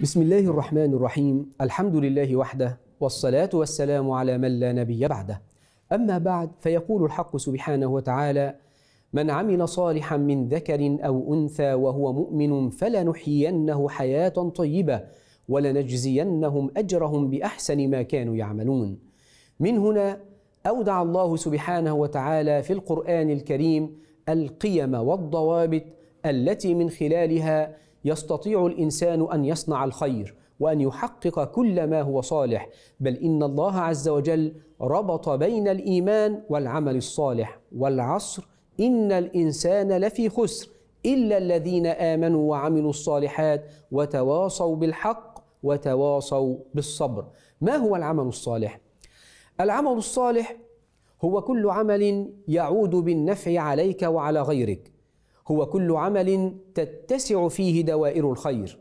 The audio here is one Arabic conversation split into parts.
بسم الله الرحمن الرحيم الحمد لله وحده والصلاة والسلام على من لا نبي بعده أما بعد فيقول الحق سبحانه وتعالى من عمل صالحا من ذكر أو أنثى وهو مؤمن فلنحيينه حياة طيبة ولنجزينهم أجرهم بأحسن ما كانوا يعملون من هنا أودع الله سبحانه وتعالى في القرآن الكريم القيم والضوابط التي من خلالها يستطيع الانسان ان يصنع الخير وان يحقق كل ما هو صالح بل ان الله عز وجل ربط بين الايمان والعمل الصالح والعصر ان الانسان لفي خسر الا الذين امنوا وعملوا الصالحات وتواصوا بالحق وتواصوا بالصبر ما هو العمل الصالح العمل الصالح هو كل عمل يعود بالنفع عليك وعلى غيرك هو كل عمل تتسع فيه دوائر الخير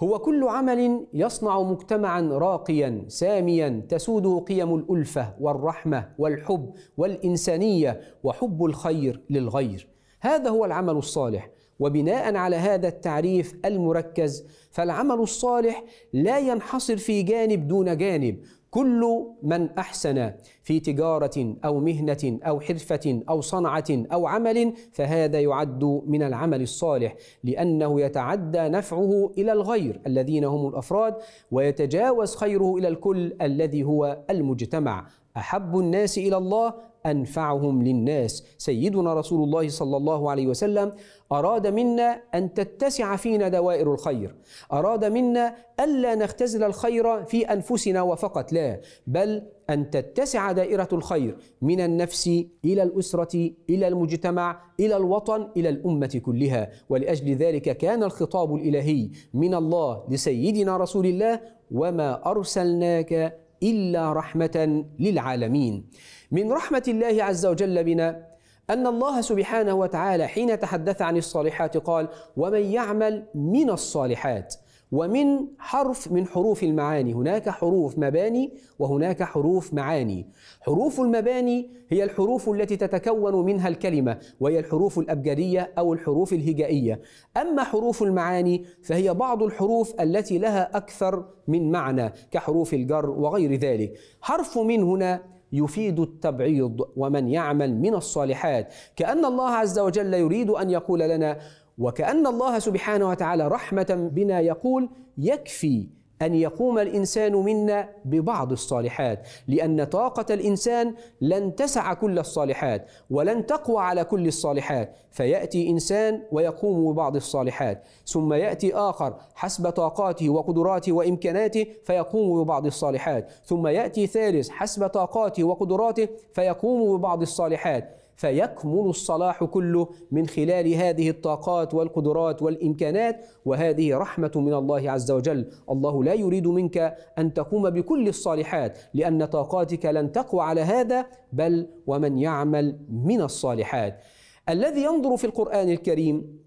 هو كل عمل يصنع مجتمعا راقيا ساميا تسوده قيم الالفه والرحمه والحب والانسانيه وحب الخير للغير هذا هو العمل الصالح وبناء على هذا التعريف المركز فالعمل الصالح لا ينحصر في جانب دون جانب كل من احسن في تجاره او مهنه او حرفه او صنعه او عمل فهذا يعد من العمل الصالح لانه يتعدى نفعه الى الغير الذين هم الافراد ويتجاوز خيره الى الكل الذي هو المجتمع احب الناس الى الله انفعهم للناس سيدنا رسول الله صلى الله عليه وسلم اراد منا ان تتسع فينا دوائر الخير اراد منا الا نختزل الخير في انفسنا وفقط لا بل ان تتسع دائره الخير من النفس الى الاسره الى المجتمع الى الوطن الى الامه كلها ولاجل ذلك كان الخطاب الالهي من الله لسيدنا رسول الله وما ارسلناك إلا رحمة للعالمين من رحمة الله عز وجل بنا أن الله سبحانه وتعالى حين تحدث عن الصالحات قال ومن يعمل من الصالحات ومن حرف من حروف المعاني هناك حروف مباني وهناك حروف معاني حروف المباني هي الحروف التي تتكون منها الكلمة وهي الحروف الأبجدية أو الحروف الهجائية أما حروف المعاني فهي بعض الحروف التي لها أكثر من معنى كحروف الجر وغير ذلك حرف من هنا يفيد التبعيض ومن يعمل من الصالحات كأن الله عز وجل يريد أن يقول لنا وكأن الله سبحانه وتعالى رحمة بنا يقول يكفي أن يقوم الإنسان منا ببعض الصالحات لأن طاقة الإنسان لن تسع كل الصالحات ولن تقوى على كل الصالحات فيأتي إنسان ويقوم ببعض الصالحات ثم يأتي آخر حسب طاقاته وقدراته وإمكاناته فيقوم ببعض الصالحات ثم يأتي ثالث حسب طاقاته وقدراته فيقوم ببعض الصالحات فيكمن الصلاح كله من خلال هذه الطاقات والقدرات والامكانات وهذه رحمه من الله عز وجل الله لا يريد منك ان تقوم بكل الصالحات لان طاقاتك لن تقوى على هذا بل ومن يعمل من الصالحات الذي ينظر في القران الكريم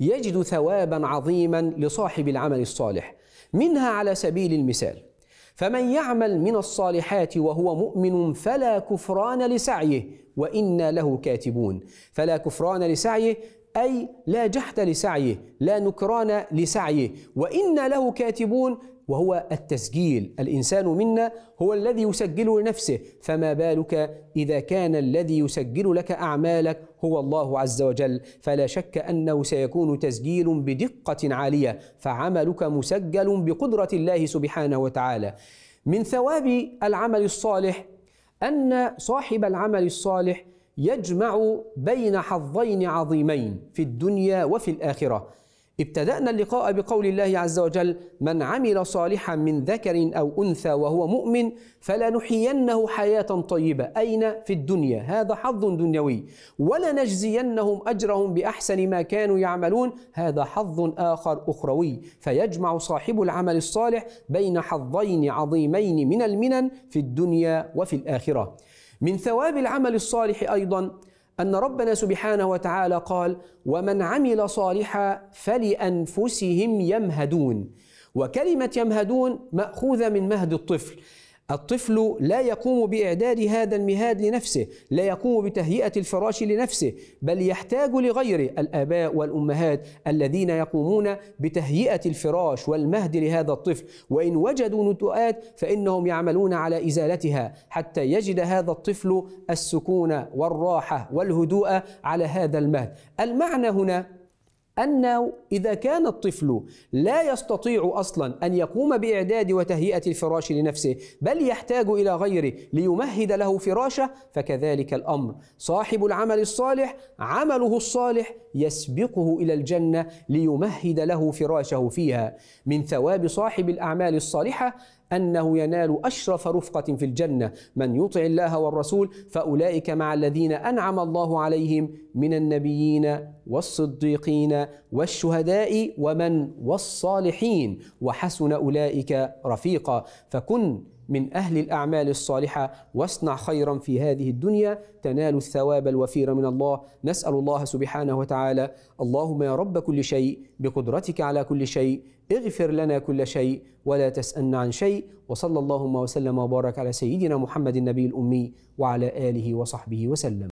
يجد ثوابا عظيما لصاحب العمل الصالح منها على سبيل المثال فمن يعمل من الصالحات وهو مؤمن فلا كفران لسعيه وإنا له كاتبون فلا كفران لسعيه أي لا جحد لسعيه لا نكران لسعيه وإنا له كاتبون وهو التسجيل الانسان منا هو الذي يسجل لنفسه فما بالك اذا كان الذي يسجل لك اعمالك هو الله عز وجل فلا شك انه سيكون تسجيل بدقه عاليه فعملك مسجل بقدره الله سبحانه وتعالى من ثواب العمل الصالح ان صاحب العمل الصالح يجمع بين حظين عظيمين في الدنيا وفي الاخره ابتدأنا اللقاء بقول الله عز وجل: من عمل صالحا من ذكر أو أنثى وهو مؤمن فلنحيينه حياة طيبة، أين؟ في الدنيا، هذا حظ دنيوي، ولنجزينهم أجرهم بأحسن ما كانوا يعملون، هذا حظ آخر أخروي، فيجمع صاحب العمل الصالح بين حظين عظيمين من المنن في الدنيا وفي الآخرة. من ثواب العمل الصالح أيضا أن ربنا سبحانه وتعالى قال: ومن عمل صالحا فلأنفسهم يمهدون، وكلمة يمهدون مأخوذة من مهد الطفل، الطفل لا يقوم باعداد هذا المهاد لنفسه، لا يقوم بتهيئه الفراش لنفسه، بل يحتاج لغيره الاباء والامهات الذين يقومون بتهيئه الفراش والمهد لهذا الطفل، وان وجدوا نتوءات فانهم يعملون على ازالتها حتى يجد هذا الطفل السكون والراحه والهدوء على هذا المهد. المعنى هنا أنه إذا كان الطفل لا يستطيع أصلا أن يقوم بإعداد وتهيئة الفراش لنفسه بل يحتاج إلى غيره ليمهد له فراشه فكذلك الأمر صاحب العمل الصالح عمله الصالح يسبقه إلى الجنة ليمهد له فراشه فيها من ثواب صاحب الأعمال الصالحة أنه ينال أشرف رفقة في الجنة من يطع الله والرسول فأولئك مع الذين أنعم الله عليهم من النبيين والصديقين والشهداء ومن والصالحين وحسن أولئك رفيقا فكن من أهل الأعمال الصالحة واصنع خيرا في هذه الدنيا تنال الثواب الوفير من الله نسأل الله سبحانه وتعالى اللهم يا رب كل شيء بقدرتك على كل شيء اغفر لنا كل شيء ولا تسألنا عن شيء وصلى اللهم وسلم وبارك على سيدنا محمد النبي الأمي وعلى آله وصحبه وسلم